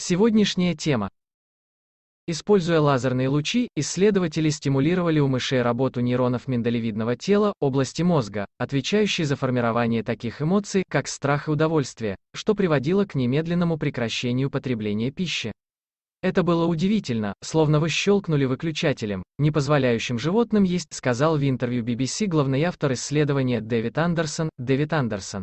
Сегодняшняя тема. Используя лазерные лучи, исследователи стимулировали у мышей работу нейронов миндалевидного тела, области мозга, отвечающей за формирование таких эмоций, как страх и удовольствие, что приводило к немедленному прекращению потребления пищи. Это было удивительно, словно вы щелкнули выключателем, не позволяющим животным есть, сказал в интервью BBC главный автор исследования Дэвид Андерсон, Дэвид Андерсон.